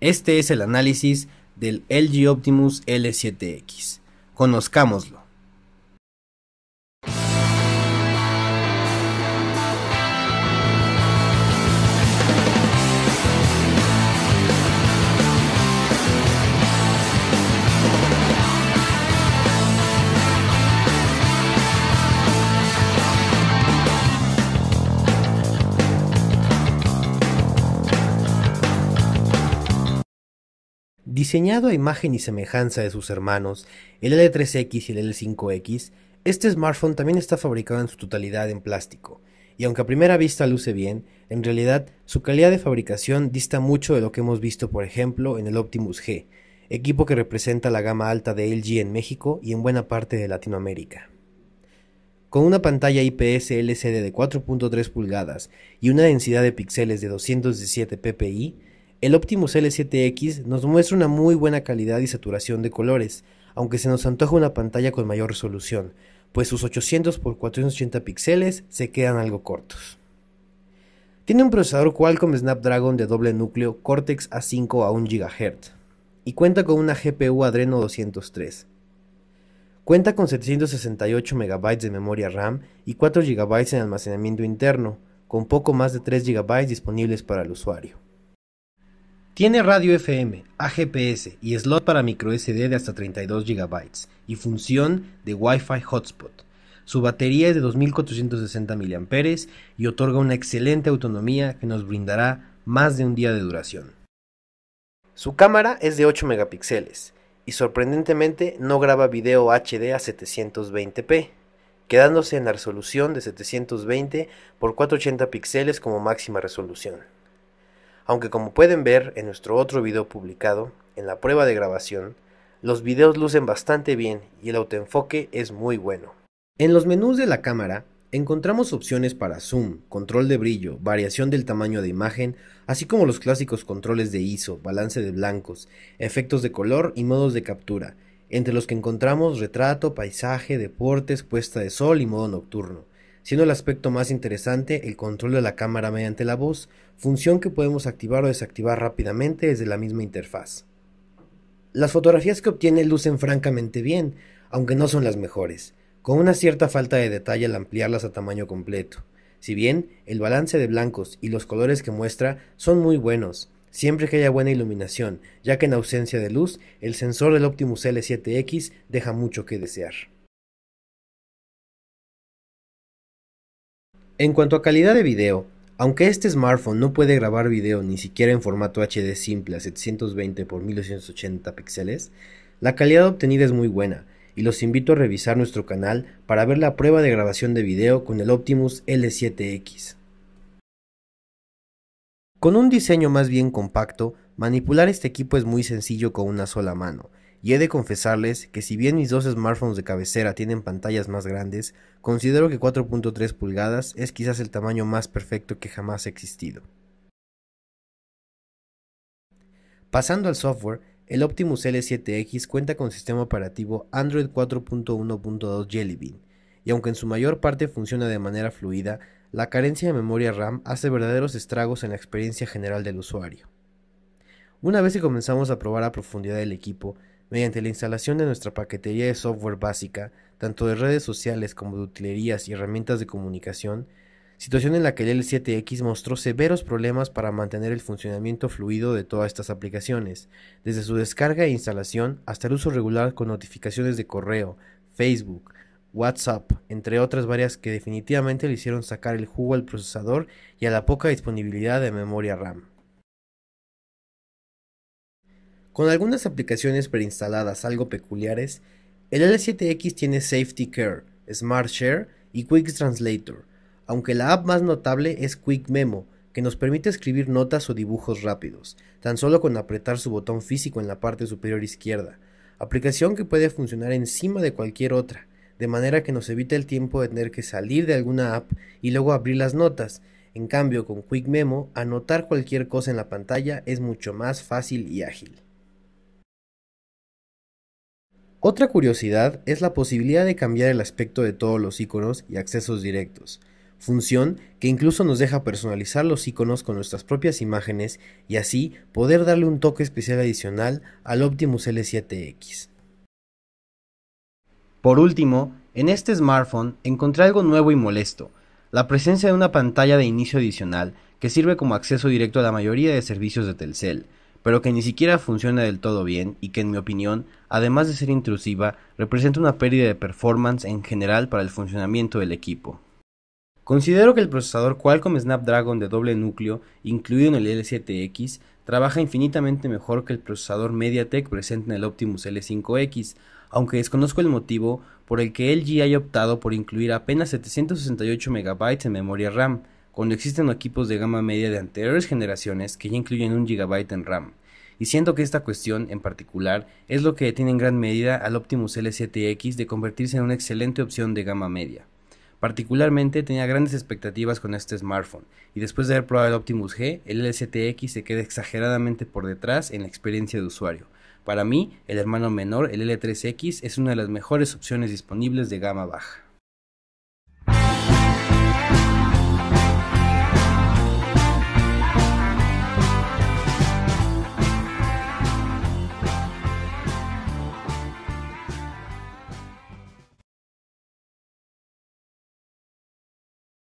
Este es el análisis del LG Optimus L7X. Conozcámoslo. Diseñado a imagen y semejanza de sus hermanos, el L3X y el L5X, este smartphone también está fabricado en su totalidad en plástico, y aunque a primera vista luce bien, en realidad su calidad de fabricación dista mucho de lo que hemos visto por ejemplo en el Optimus G, equipo que representa la gama alta de LG en México y en buena parte de Latinoamérica. Con una pantalla IPS LCD de 4.3 pulgadas y una densidad de píxeles de 217 ppi, el Optimus L7X nos muestra una muy buena calidad y saturación de colores, aunque se nos antoja una pantalla con mayor resolución, pues sus 800 x 480 píxeles se quedan algo cortos. Tiene un procesador Qualcomm Snapdragon de doble núcleo Cortex A5 a 1 GHz y cuenta con una GPU Adreno 203. Cuenta con 768 MB de memoria RAM y 4 GB en almacenamiento interno, con poco más de 3 GB disponibles para el usuario. Tiene radio FM, AGPS y slot para micro SD de hasta 32 GB y función de Wi-Fi hotspot. Su batería es de 2460 mAh y otorga una excelente autonomía que nos brindará más de un día de duración. Su cámara es de 8 megapíxeles y sorprendentemente no graba video HD a 720p, quedándose en la resolución de 720 x 480 píxeles como máxima resolución. Aunque como pueden ver en nuestro otro video publicado, en la prueba de grabación, los videos lucen bastante bien y el autoenfoque es muy bueno. En los menús de la cámara encontramos opciones para zoom, control de brillo, variación del tamaño de imagen, así como los clásicos controles de ISO, balance de blancos, efectos de color y modos de captura, entre los que encontramos retrato, paisaje, deportes, puesta de sol y modo nocturno siendo el aspecto más interesante el control de la cámara mediante la voz, función que podemos activar o desactivar rápidamente desde la misma interfaz. Las fotografías que obtiene lucen francamente bien, aunque no son las mejores, con una cierta falta de detalle al ampliarlas a tamaño completo. Si bien el balance de blancos y los colores que muestra son muy buenos, siempre que haya buena iluminación, ya que en ausencia de luz, el sensor del Optimus L7X deja mucho que desear. En cuanto a calidad de video, aunque este smartphone no puede grabar video ni siquiera en formato HD simple a 720 x 1880 píxeles, la calidad obtenida es muy buena y los invito a revisar nuestro canal para ver la prueba de grabación de video con el Optimus L7X. Con un diseño más bien compacto, manipular este equipo es muy sencillo con una sola mano y he de confesarles que si bien mis dos smartphones de cabecera tienen pantallas más grandes, considero que 4.3 pulgadas es quizás el tamaño más perfecto que jamás ha existido. Pasando al software, el Optimus L7X cuenta con sistema operativo Android 4.1.2 Jelly Bean, y aunque en su mayor parte funciona de manera fluida, la carencia de memoria RAM hace verdaderos estragos en la experiencia general del usuario. Una vez que comenzamos a probar a profundidad el equipo, mediante la instalación de nuestra paquetería de software básica, tanto de redes sociales como de utilerías y herramientas de comunicación, situación en la que el L7X mostró severos problemas para mantener el funcionamiento fluido de todas estas aplicaciones, desde su descarga e instalación hasta el uso regular con notificaciones de correo, Facebook, WhatsApp, entre otras varias que definitivamente le hicieron sacar el jugo al procesador y a la poca disponibilidad de memoria RAM. Con algunas aplicaciones preinstaladas algo peculiares, el L7X tiene Safety Care, Smart Share y Quick Translator, aunque la app más notable es Quick Memo, que nos permite escribir notas o dibujos rápidos, tan solo con apretar su botón físico en la parte superior izquierda, aplicación que puede funcionar encima de cualquier otra, de manera que nos evita el tiempo de tener que salir de alguna app y luego abrir las notas. En cambio, con Quick Memo, anotar cualquier cosa en la pantalla es mucho más fácil y ágil. Otra curiosidad es la posibilidad de cambiar el aspecto de todos los iconos y accesos directos, función que incluso nos deja personalizar los iconos con nuestras propias imágenes y así poder darle un toque especial adicional al Optimus L7X. Por último, en este smartphone encontré algo nuevo y molesto, la presencia de una pantalla de inicio adicional que sirve como acceso directo a la mayoría de servicios de Telcel, pero que ni siquiera funciona del todo bien y que en mi opinión, además de ser intrusiva, representa una pérdida de performance en general para el funcionamiento del equipo. Considero que el procesador Qualcomm Snapdragon de doble núcleo, incluido en el L7X, trabaja infinitamente mejor que el procesador MediaTek presente en el Optimus L5X, aunque desconozco el motivo por el que LG haya optado por incluir apenas 768 MB en memoria RAM, cuando existen equipos de gama media de anteriores generaciones que ya incluyen un gigabyte en RAM. Y siento que esta cuestión, en particular, es lo que detiene en gran medida al Optimus L7X de convertirse en una excelente opción de gama media. Particularmente tenía grandes expectativas con este smartphone, y después de haber probado el Optimus G, el L7X se queda exageradamente por detrás en la experiencia de usuario. Para mí, el hermano menor, el L3X, es una de las mejores opciones disponibles de gama baja.